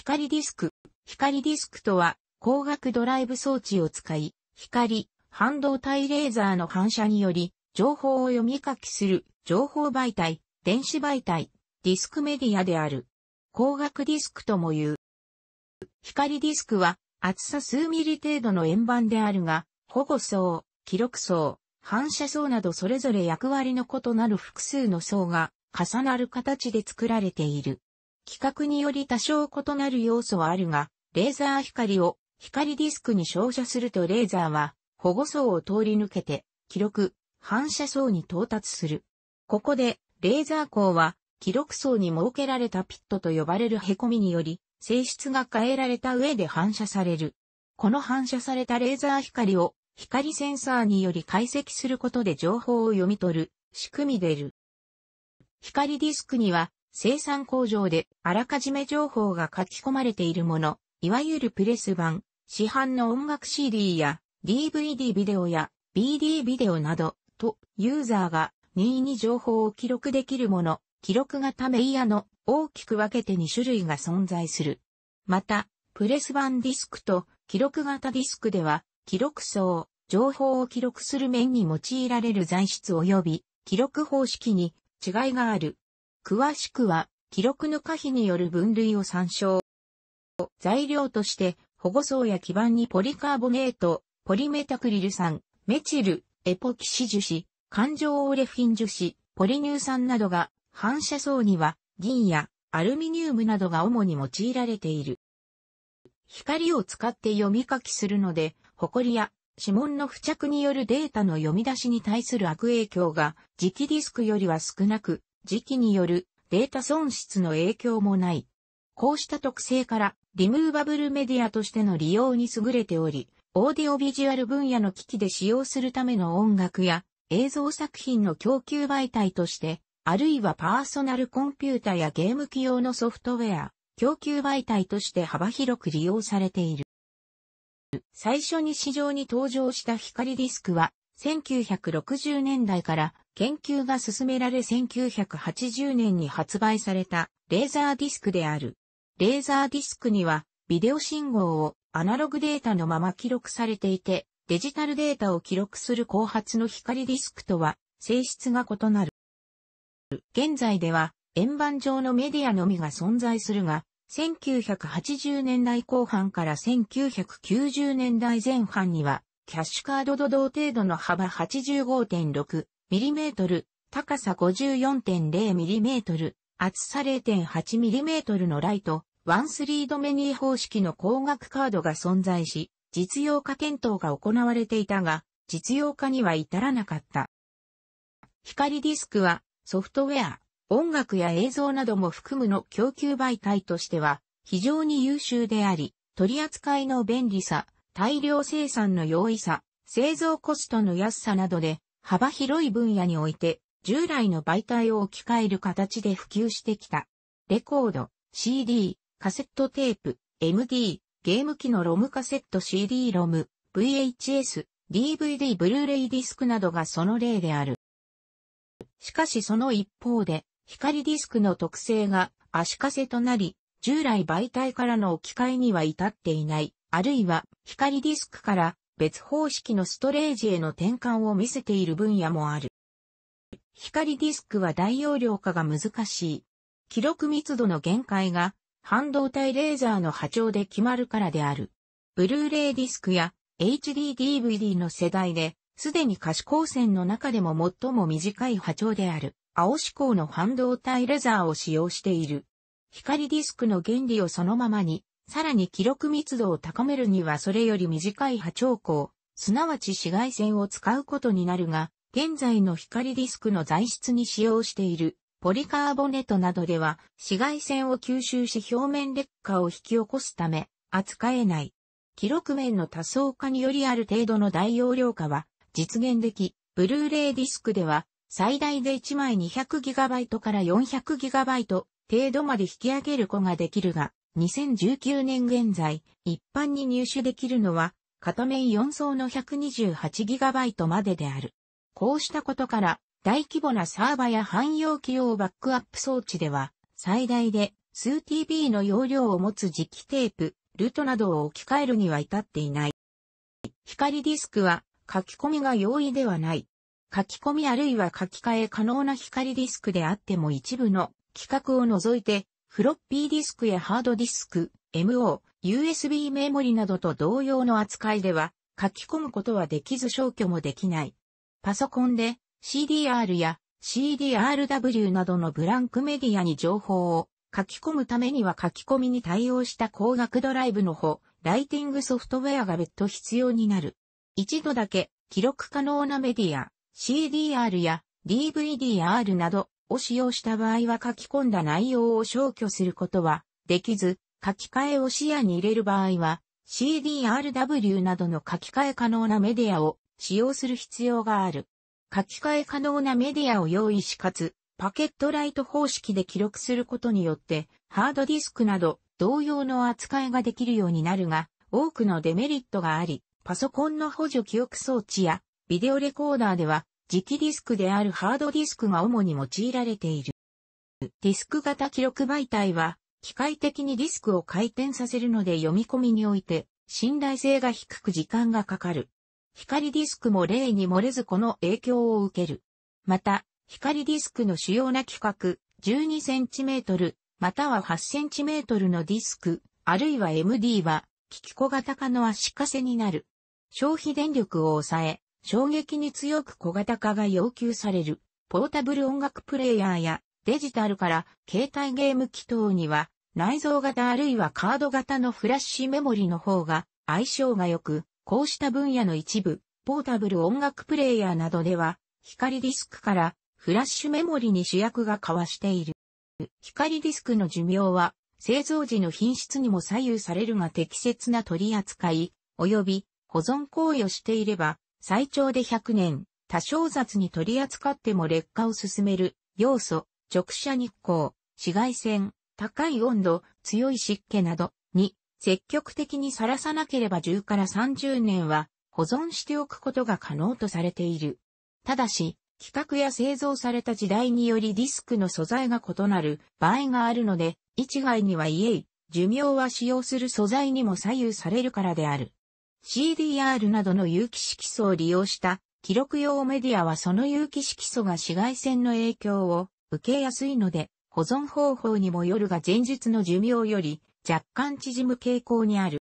光ディスク。光ディスクとは、光学ドライブ装置を使い、光、半導体レーザーの反射により、情報を読み書きする、情報媒体、電子媒体、ディスクメディアである。光学ディスクとも言う。光ディスクは、厚さ数ミリ程度の円盤であるが、保護層、記録層、反射層などそれぞれ役割の異なる複数の層が重なる形で作られている。規格により多少異なる要素はあるが、レーザー光を光ディスクに照射するとレーザーは保護層を通り抜けて記録、反射層に到達する。ここでレーザー光は記録層に設けられたピットと呼ばれる凹みにより性質が変えられた上で反射される。この反射されたレーザー光を光センサーにより解析することで情報を読み取る仕組みでる。光ディスクには生産工場であらかじめ情報が書き込まれているもの、いわゆるプレス版、市販の音楽 CD や DVD ビデオや BD ビデオなど、と、ユーザーが任意に情報を記録できるもの、記録型メイヤの大きく分けて2種類が存在する。また、プレス版ディスクと記録型ディスクでは、記録層、情報を記録する面に用いられる材質及び記録方式に違いがある。詳しくは、記録の可否による分類を参照。材料として、保護層や基板にポリカーボネート、ポリメタクリル酸、メチル、エポキシ樹脂、環状オーレフィン樹脂、ポリ乳酸などが、反射層には銀やアルミニウムなどが主に用いられている。光を使って読み書きするので、埃や指紋の付着によるデータの読み出しに対する悪影響が磁気ディスクよりは少なく、時期によるデータ損失の影響もない。こうした特性から、リムーバブルメディアとしての利用に優れており、オーディオビジュアル分野の機器で使用するための音楽や映像作品の供給媒体として、あるいはパーソナルコンピュータやゲーム機用のソフトウェア、供給媒体として幅広く利用されている。最初に市場に登場した光ディスクは、1960年代から研究が進められ1980年に発売されたレーザーディスクである。レーザーディスクにはビデオ信号をアナログデータのまま記録されていて、デジタルデータを記録する後発の光ディスクとは性質が異なる。現在では円盤上のメディアのみが存在するが、1980年代後半から1990年代前半にはキャッシュカード土同程度の幅 85.6mm、高さ 54.0mm、厚さ 0.8mm のライト、ワンスリードメニー方式の光学カードが存在し、実用化検討が行われていたが、実用化には至らなかった。光ディスクはソフトウェア、音楽や映像なども含むの供給媒体としては非常に優秀であり、取り扱いの便利さ、大量生産の容易さ、製造コストの安さなどで、幅広い分野において、従来の媒体を置き換える形で普及してきた。レコード、CD、カセットテープ、MD、ゲーム機のロムカセット CD ロム、VHS、DVD ブルーレイディスクなどがその例である。しかしその一方で、光ディスクの特性が足かせとなり、従来媒体からの置き換えには至っていない。あるいは光ディスクから別方式のストレージへの転換を見せている分野もある。光ディスクは大容量化が難しい。記録密度の限界が半導体レーザーの波長で決まるからである。ブルーレイディスクや HDDVD の世代で、すでに可視光線の中でも最も短い波長である青視光の半導体レザーを使用している。光ディスクの原理をそのままにさらに記録密度を高めるにはそれより短い波長光、すなわち紫外線を使うことになるが、現在の光ディスクの材質に使用しているポリカーボネトなどでは紫外線を吸収し表面劣化を引き起こすため扱えない。記録面の多層化によりある程度の大容量化は実現でき、ブルーレイディスクでは最大で1枚 200GB から 400GB 程度まで引き上げる子ができるが、2019年現在、一般に入手できるのは、片面4層の 128GB までである。こうしたことから、大規模なサーバや汎用機用バックアップ装置では、最大で数 TB の容量を持つ磁気テープ、ルートなどを置き換えるには至っていない。光ディスクは書き込みが容易ではない。書き込みあるいは書き換え可能な光ディスクであっても一部の規格を除いてフロッピーディスクやハードディスク、MO、USB メモリなどと同様の扱いでは、書き込むことはできず消去もできない。パソコンで CDR や CDRW などのブランクメディアに情報を書き込むためには書き込みに対応した光学ドライブの方、ライティングソフトウェアが別途必要になる。一度だけ記録可能なメディア、CDR や DVDR などを使用した場合は書き込んだ内容を消去することはできず、書き換えを視野に入れる場合は CDRW などの書き換え可能なメディアを使用する必要がある。書き換え可能なメディアを用意しかつ、パケットライト方式で記録することによって、ハードディスクなど同様の扱いができるようになるが、多くのデメリットがあり、パソコンの補助記憶装置やビデオレコーダーでは磁気ディスクであるハードディスクが主に用いられている。ディスク型記録媒体は、機械的にディスクを回転させるので読み込みにおいて、信頼性が低く時間がかかる。光ディスクも例に漏れずこの影響を受ける。また、光ディスクの主要な規格、12cm、または 8cm のディスク、あるいは MD は、機器小型化の足かせになる。消費電力を抑え、衝撃に強く小型化が要求される、ポータブル音楽プレイヤーやデジタルから携帯ゲーム機等には内蔵型あるいはカード型のフラッシュメモリの方が相性が良く、こうした分野の一部、ポータブル音楽プレイヤーなどでは、光ディスクからフラッシュメモリに主役が交わしている。光ディスクの寿命は、製造時の品質にも左右されるが適切な取り扱い、及び保存行為をしていれば、最長で100年、多少雑に取り扱っても劣化を進める、要素、直射日光、紫外線、高い温度、強い湿気などに積極的にさらさなければ10から30年は保存しておくことが可能とされている。ただし、規格や製造された時代によりディスクの素材が異なる場合があるので、一概には言えい、寿命は使用する素材にも左右されるからである。CDR などの有機色素を利用した記録用メディアはその有機色素が紫外線の影響を受けやすいので、保存方法にもよるが前述の寿命より若干縮む傾向にある。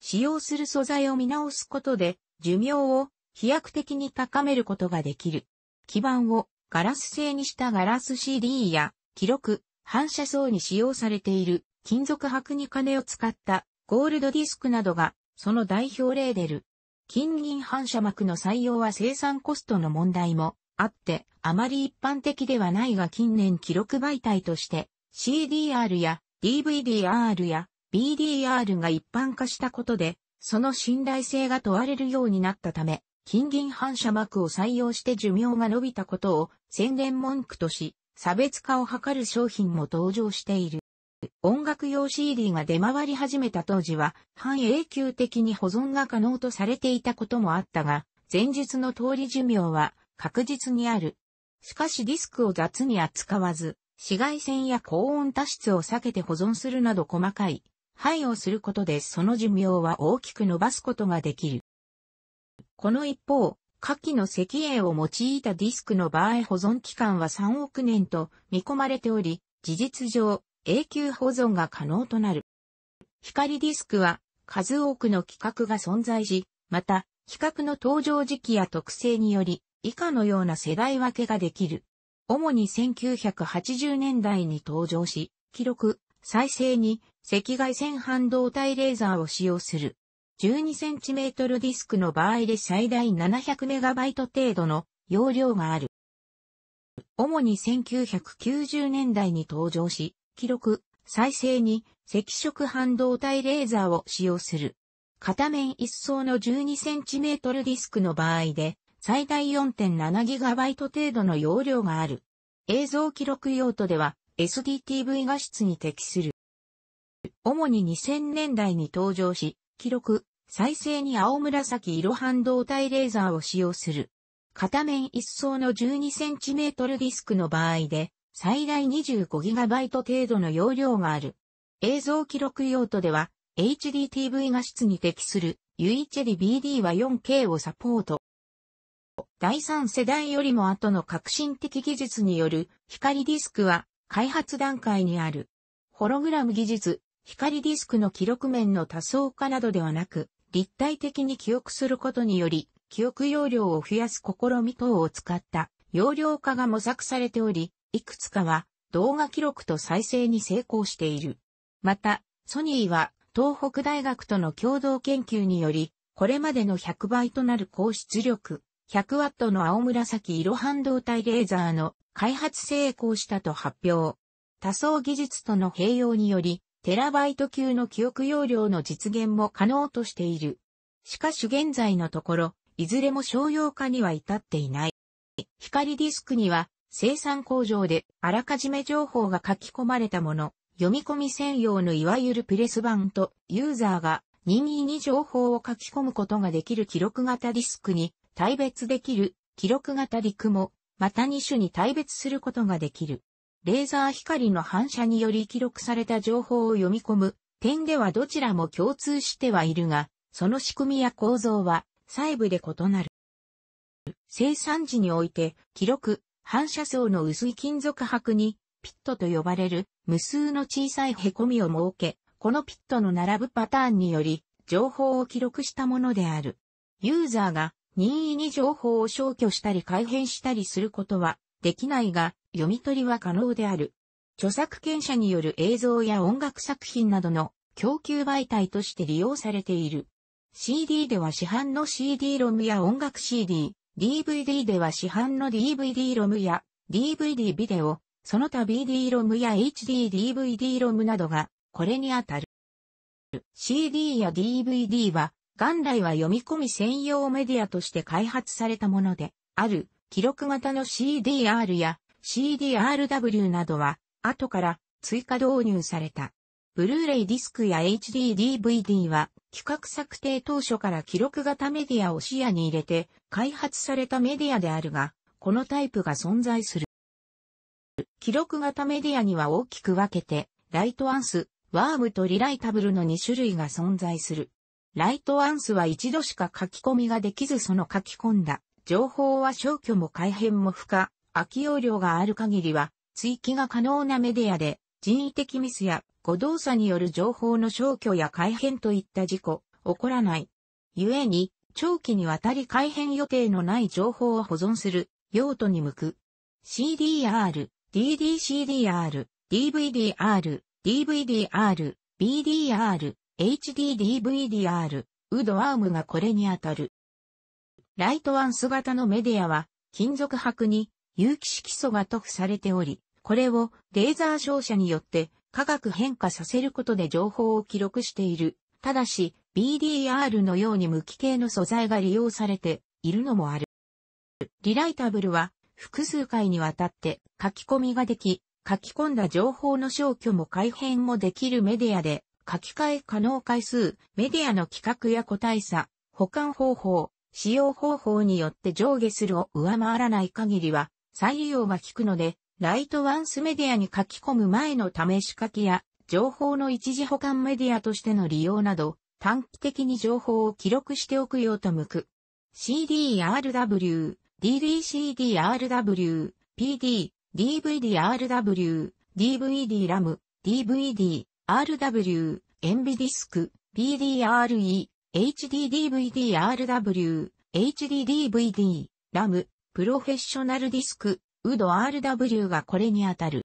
使用する素材を見直すことで寿命を飛躍的に高めることができる。基板をガラス製にしたガラス CD や記録、反射層に使用されている金属箔に金を使ったゴールドディスクなどがその代表例でる。金銀反射膜の採用は生産コストの問題もあって、あまり一般的ではないが近年記録媒体として CDR や DVDR や BDR が一般化したことで、その信頼性が問われるようになったため、金銀反射膜を採用して寿命が伸びたことを宣伝文句とし、差別化を図る商品も登場している。音楽用 CD が出回り始めた当時は、半永久的に保存が可能とされていたこともあったが、前述の通り寿命は確実にある。しかしディスクを雑に扱わず、紫外線や高温多湿を避けて保存するなど細かい配慮することでその寿命は大きく伸ばすことができる。この一方、下記の石英を用いたディスクの場合保存期間は3億年と見込まれており、事実上、永久保存が可能となる。光ディスクは数多くの規格が存在し、また、規格の登場時期や特性により、以下のような世代分けができる。主に1980年代に登場し、記録、再生に赤外線半導体レーザーを使用する。12cm ディスクの場合で最大 700MB 程度の容量がある。主に1990年代に登場し、記録、再生に赤色半導体レーザーを使用する。片面一層の 12cm ディスクの場合で、最大 4.7GB 程度の容量がある。映像記録用途では SDTV 画質に適する。主に2000年代に登場し、記録、再生に青紫色半導体レーザーを使用する。片面一層の 12cm ディスクの場合で、最大 25GB 程度の容量がある。映像記録用途では、HDTV 画質に適する、ユイチェリ BD は 4K をサポート。第3世代よりも後の革新的技術による光ディスクは開発段階にある。ホログラム技術、光ディスクの記録面の多層化などではなく、立体的に記憶することにより、記憶容量を増やす試み等を使った容量化が模索されており、いくつかは動画記録と再生に成功している。また、ソニーは東北大学との共同研究により、これまでの100倍となる高出力、100W の青紫色半導体レーザーの開発成功したと発表。多層技術との併用により、テラバイト級の記憶容量の実現も可能としている。しかし現在のところ、いずれも商用化には至っていない。光ディスクには生産工場であらかじめ情報が書き込まれたもの、読み込み専用のいわゆるプレス版とユーザーが任意に情報を書き込むことができる記録型ディスクに対別できる記録型リクもまた2種に対別することができる。レーザー光の反射により記録された情報を読み込む点ではどちらも共通してはいるが、その仕組みや構造は細部で異なる。生産時において記録、反射層の薄い金属箔に、ピットと呼ばれる無数の小さい凹みを設け、このピットの並ぶパターンにより、情報を記録したものである。ユーザーが任意に情報を消去したり改変したりすることはできないが、読み取りは可能である。著作権者による映像や音楽作品などの供給媒体として利用されている。CD では市販の CD ロムや音楽 CD、DVD では市販の DVD ロムや DVD ビデオ、その他 BD ロムや HDDVD ロムなどがこれにあたる。CD や DVD は元来は読み込み専用メディアとして開発されたものである記録型の CDR や CDRW などは後から追加導入された。ブルーレイディスクや HDDVD は企画策定当初から記録型メディアを視野に入れて開発されたメディアであるが、このタイプが存在する。記録型メディアには大きく分けて、ライトアンス、ワームとリライタブルの2種類が存在する。ライトアンスは一度しか書き込みができずその書き込んだ情報は消去も改変も不可、空き容量がある限りは追記が可能なメディアで人為的ミスや誤動作による情報の消去や改変といった事故、起こらない。故に、長期にわたり改変予定のない情報を保存する用途に向く。CDR、DDCDR、DVDR、DVDR、BDR、HDDVDR、ウドアームがこれにあたる。ライトワンス型のメディアは、金属箔に有機色素が塗布されており、これをレーザー照射によって化学変化させることで情報を記録している。ただし、BDR のように無機系の素材が利用されているのもある。リライタブルは複数回にわたって書き込みができ、書き込んだ情報の消去も改変もできるメディアで、書き換え可能回数、メディアの規格や個体差、保管方法、使用方法によって上下するを上回らない限りは、再利用が効くので、ライトワンスメディアに書き込む前の試し書きや情報の一時保管メディアとしての利用など短期的に情報を記録しておくようと向く。CDRW、DDCDRW、PD、DVDRW、DVD-RAM、DVD、RW、n b ディスク、PDRE、HDDVDRW、HDDVD、RAM、プロフェッショナルディスク、ウド RW がこれにあたる。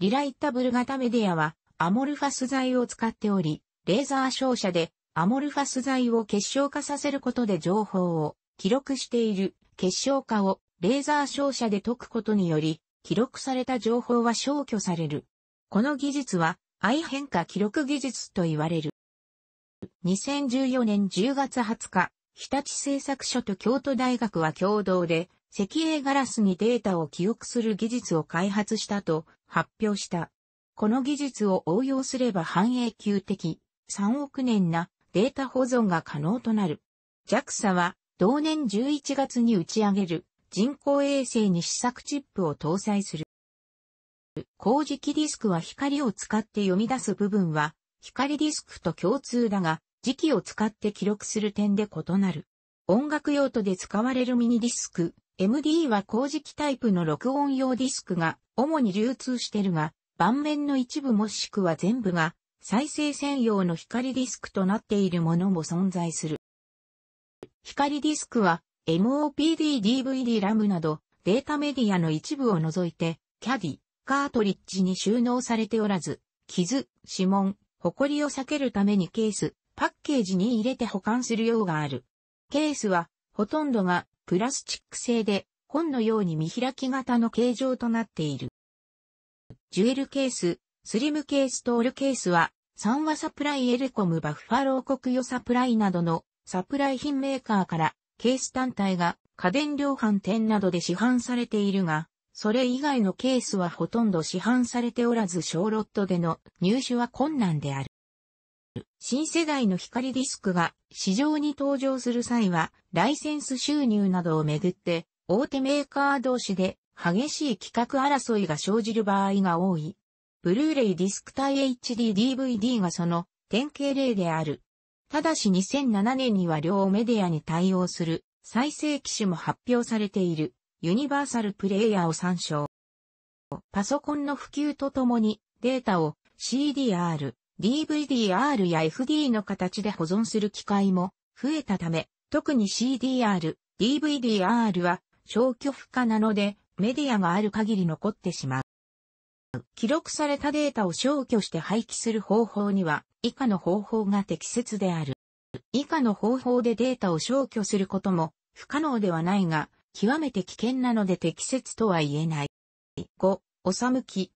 リライタブル型メディアはアモルファス材を使っており、レーザー照射でアモルファス材を結晶化させることで情報を記録している結晶化をレーザー照射で解くことにより、記録された情報は消去される。この技術は、相変化記録技術と言われる。2014年10月20日、日立製作所と京都大学は共同で、石英ガラスにデータを記憶する技術を開発したと発表した。この技術を応用すれば半永久的、3億年なデータ保存が可能となる。JAXA は同年11月に打ち上げる人工衛星に試作チップを搭載する。工事機ディスクは光を使って読み出す部分は光ディスクと共通だが時期を使って記録する点で異なる。音楽用途で使われるミニディスク MD は工事機タイプの録音用ディスクが主に流通してるが、盤面の一部もしくは全部が再生専用の光ディスクとなっているものも存在する。光ディスクは MOPD DVD ラムなどデータメディアの一部を除いて、キャディ、カートリッジに収納されておらず、傷、指紋、埃を避けるためにケース、パッケージに入れて保管する用がある。ケースはほとんどがプラスチック製で本のように見開き型の形状となっている。ジュエルケース、スリムケーストールケースは、ンワサプライエルコムバッファロー国用サプライなどのサプライ品メーカーからケース単体が家電量販店などで市販されているが、それ以外のケースはほとんど市販されておらず小ロットでの入手は困難である。新世代の光ディスクが市場に登場する際は、ライセンス収入などをめぐって、大手メーカー同士で激しい規格争いが生じる場合が多い。ブルーレイディスク対 HDDVD がその典型例である。ただし2007年には両メディアに対応する再生機種も発表されているユニバーサルプレイヤーを参照。パソコンの普及とともにデータを CDR、DVD-R や FD の形で保存する機会も増えたため、特に CDR、DVD-R は消去不可なので、メディアがある限り残ってしまう。記録されたデータを消去して廃棄する方法には、以下の方法が適切である。以下の方法でデータを消去することも不可能ではないが、極めて危険なので適切とは言えない。5、おさむき、